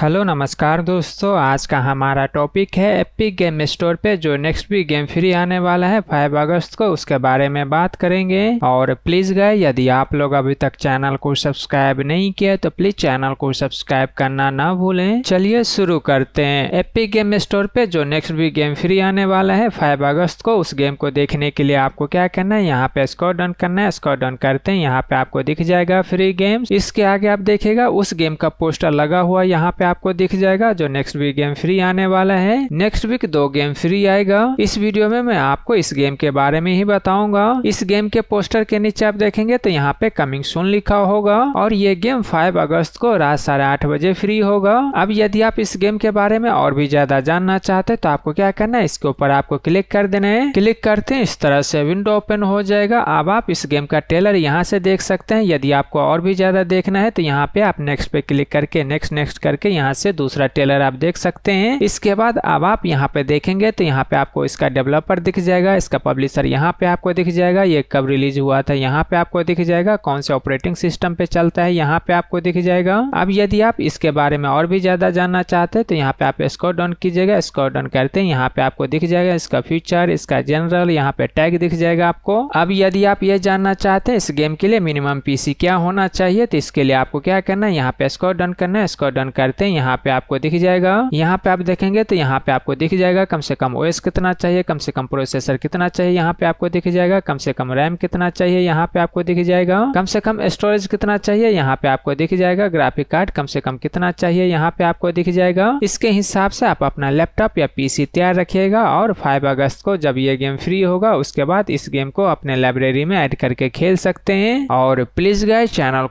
hello नमस्कार दोस्तों आज का हमारा टॉपिक है एपिक गेम स्टोर पे जो नेक्स्ट वीक गेम फ्री आने वाला है 5 अगस्त को उसके बारे में बात करेंगे और प्लीज गए यदि आप लोग अभी तक चैनल को सब्सक्राइब नहीं किया तो प्लीज चैनल को सब्सक्राइब करना ना भूलें चलिए शुरू करते हैं एपिक गेम स्टोर पे जो नेक्स्ट वीक गेम फ्री आने वाला है फाइव अगस्त को उस गेम को देखने के लिए आपको क्या करना है यहाँ पे स्कोर डन करना है स्कोर डन करते हैं यहाँ पे आपको दिख जाएगा फ्री गेम इसके आगे आप देखेगा उस गेम का पोस्टर लगा हुआ यहाँ पे आपको दिख जाएगा जो नेक्स्ट वीक गेम फ्री आने वाला है नेक्स्ट वीक दो गेम फ्री आएगा इस वीडियो में मैं आपको इस गेम के बारे में ही बताऊंगा इस गेम के पोस्टर के नीचे आप देखेंगे तो यहाँ पे कमिंग सुन लिखा होगा और ये गेम फाइव अगस्त को रात साढ़े आठ बजे फ्री होगा अब यदि आप इस गेम के बारे में और भी ज्यादा जानना चाहते तो आपको क्या करना है इसके ऊपर आपको क्लिक कर देना है क्लिक करते हैं इस तरह से विंडो ओपन हो जाएगा अब आप इस गेम का ट्रेलर यहाँ से देख सकते हैं यदि आपको और भी ज्यादा देखना है तो यहाँ पे आप नेक्स्ट पे क्लिक करके नेक्स्ट नेक्स्ट करके यहाँ से दूसरा टेलर आप देख सकते हैं इसके बाद अब आप यहाँ पे देखेंगे तो यहाँ पे आपको इसका डेवलपर दिख जाएगा इसका पब्लिशर यहाँ पे आपको दिख जाएगा ये कब रिलीज हुआ था यहाँ पे आपको दिख जाएगा कौन से ऑपरेटिंग सिस्टम पे चलता है यहाँ पे आपको दिख जाएगा अब यदि आप इसके बारे में और भी ज्यादा जानना चाहते हैं तो यहाँ पे आप स्कोर डाउन कीजिएगा स्कोर डाउन करते हैं यहाँ पे आपको दिख जाएगा इसका फ्यूचर इसका जनरल यहाँ पे टैग दिख जाएगा आपको अब यदि आप ये जानना चाहते हैं इस गेम के लिए मिनिमम पीसी क्या होना चाहिए तो इसके लिए आपको क्या करना है यहाँ पे स्कोर डाउन करना है स्कोर डाउन करते हैं हैं यहाँ पे आपको दिख जाएगा यहाँ पे आप देखेंगे तो यहाँ पे आपको दिख जाएगा कम से कम ओएस कितना चाहिए कम से कम प्रोसेसर कितना चाहिए यहाँ पे आपको दिख जाएगा कम से कम रैम कितना चाहिए यहाँ पे आपको दिख जाएगा कम से कम स्टोरेज कितना चाहिए यहाँ पे आपको दिख जाएगा ग्राफिक कार्ड कम से कम कितना चाहिए यहाँ पे आपको दिख जाएगा इसके हिसाब से आप अपना लैपटॉप या पीसी तैयार रखिएगा और फाइव अगस्त को जब ये गेम फ्री होगा उसके बाद इस गेम को अपने लाइब्रेरी में एड करके खेल सकते हैं और प्लीज गए चैनल